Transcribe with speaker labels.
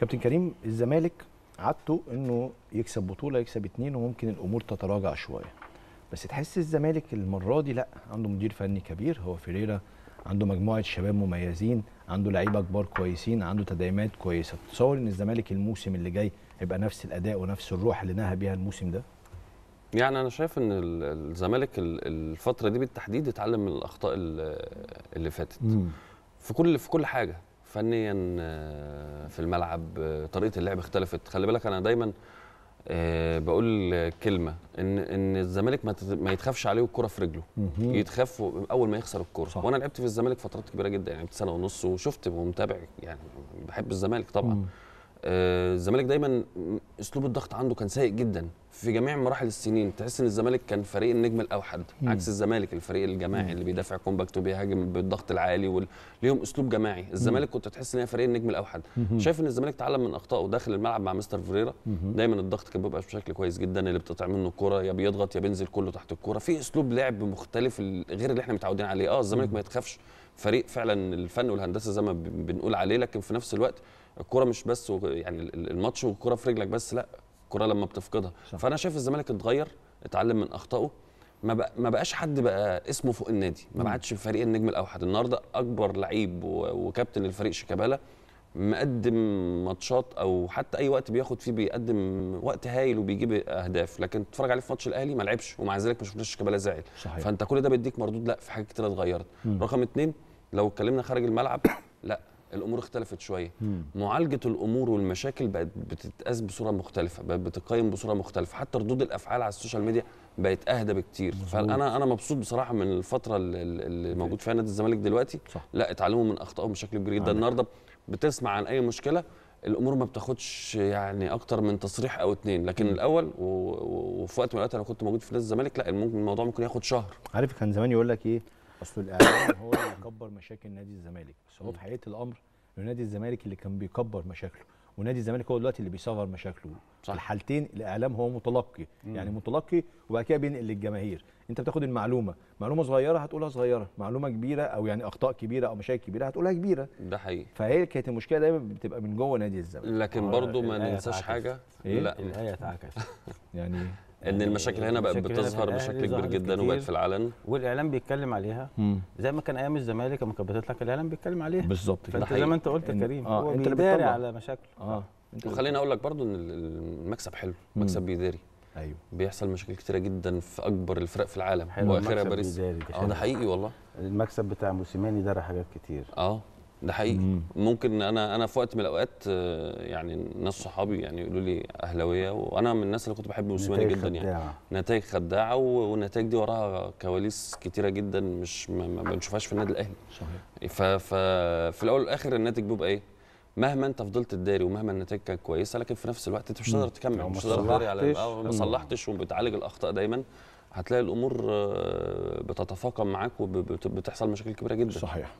Speaker 1: كابتن كريم الزمالك عادته انه يكسب بطوله يكسب اتنين وممكن الامور تتراجع شويه بس تحس الزمالك المره دي لا عنده مدير فني كبير هو فيريرا عنده مجموعه شباب مميزين عنده لعيبه كبار كويسين عنده تدعيمات كويسه تصور ان الزمالك الموسم اللي جاي هيبقى نفس الاداء ونفس الروح اللي نهى بيها الموسم ده
Speaker 2: يعني انا شايف ان الزمالك الفتره دي بالتحديد اتعلم من الاخطاء اللي فاتت مم. في كل في كل حاجه فنيا آه، في الملعب آه، طريقه اللعب اختلفت خلي بالك انا دايما آه، بقول كلمه ان ان الزمالك ما, يتخافش عليه الكره في رجله يتخاف اول ما يخسر الكره وانا لعبت في الزمالك فترات كبيره جدا يعني سنه ونص وشفت ومتابع يعني بحب الزمالك طبعا مم. آه، الزمالك دايما اسلوب الضغط عنده كان سيء جدا في جميع مراحل السنين تحس ان الزمالك كان فريق النجم الاوحد مم. عكس الزمالك الفريق الجماعي مم. اللي بيدافع كومباكت وبيهاجم بالضغط العالي وال... ليهم اسلوب جماعي الزمالك كنت تحس ان هي فريق النجم الاوحد مم. شايف ان الزمالك تعلم من اخطائه داخل الملعب مع مستر فريرا دايما الضغط كان بيبقى بشكل كويس جدا اللي بتقطع منه الكوره يا بيضغط يا بينزل كله تحت الكوره في اسلوب لعب مختلف غير اللي احنا متعودين عليه اه الزمالك ما يتخافش فريق فعلا الفن والهندسه زي ما بنقول عليه لكن في نفس الوقت الكوره مش بس يعني الماتش والكوره في رجلك بس لا الكوره لما بتفقدها صح. فانا شايف الزمالك اتغير اتعلم من اخطائه ما ما بقاش حد بقى اسمه فوق النادي ما بعدش فريق النجم الاوحد النهارده اكبر لعيب وكابتن الفريق شيكابالا مقدم ماتشات او حتى اي وقت بياخد فيه بيقدم وقت هايل وبيجيب اهداف لكن تتفرج عليه في ماتش الاهلي ما لعبش ومع ذلك ما شفناش شيكابالا زعل فانت كل ده بيديك مردود لا في حاجات كتير اتغيرت رقم اتنين لو اتكلمنا خارج الملعب لا الامور اختلفت شويه معالجه الامور والمشاكل بقت بتتقاس بصوره مختلفه بقت بتقيم بصوره مختلفه حتى ردود الافعال على السوشيال ميديا بقت اهدى بكتير فانا انا مبسوط بصراحه من الفتره اللي موجود فيها نادي الزمالك دلوقتي صح. لا اتعلموا من اخطائهم بشكل كبير جدا النهارده بتسمع عن اي مشكله الامور ما بتاخدش يعني اكتر من تصريح او اتنين لكن الاول وفي وقت من الاوقات انا كنت موجود في نادي الزمالك لا الموضوع ممكن ياخد شهر
Speaker 1: عارف كان زمان يقول لك ايه اصل الاعلام هو اللي بيكبر مشاكل نادي الزمالك بس هو في حقيقه الامر انه نادي الزمالك اللي كان بيكبر مشاكله ونادي الزمالك هو دلوقتي اللي بيصغر مشاكله صح. الحالتين الاعلام هو متلقي مم. يعني متلقي وبعد كده بينقل للجماهير انت بتاخد المعلومه معلومه صغيره هتقولها صغيره معلومه كبيره او يعني اخطاء كبيره او مشاكل كبيره هتقولها كبيره ده حقيقي فهي كانت المشكله دايما بتبقى من جوه نادي الزمالك لكن برضه ما ننساش حاجه إيه؟ لا الآية اتعكست يعني ان يعني المشاكل هنا بقت بتظهر بشكل كبير جدا وبقت في العلن والاعلام بيتكلم عليها زي ما كان ايام الزمالك لما كانت بتطلع الاعلام بيتكلم عليها بالظبط كده زي ما انت قلت يا كريم آه. هو بيداري على مشاكله اه, آه. وخليني اقول
Speaker 2: لك برضو ان المكسب حلو مكسب بيداري ايوه بيحصل مشاكل كتيره جدا في اكبر الفرق في العالم واخرها باريس اه ده حقيقي والله المكسب
Speaker 1: بتاع موسيماني درى حاجات كتير
Speaker 2: اه ده حقيقي مم. ممكن انا انا في وقت من الاوقات آه، يعني ناس صحابي يعني يقولوا لي اهلاويه وانا من الناس اللي كنت بحب موسيماني جدا يعني. خداعة. يعني نتائج خداعه والنتائج دي وراها كواليس كتيره جدا مش ما بنشوفهاش في النادي الاهلي صحيح ففي الاول والاخر الناتج بيبقى ايه مهما انت فضلت تداري ومهما النتائج كانت كويسه لكن في نفس الوقت انت مش هتقدر تكمل مش هتقدر تداري على ما صلحتش وبتعالج الاخطاء دايما هتلاقي الامور آه، بتتفاقم معاك وبتحصل مشاكل كبيره جدا صحيح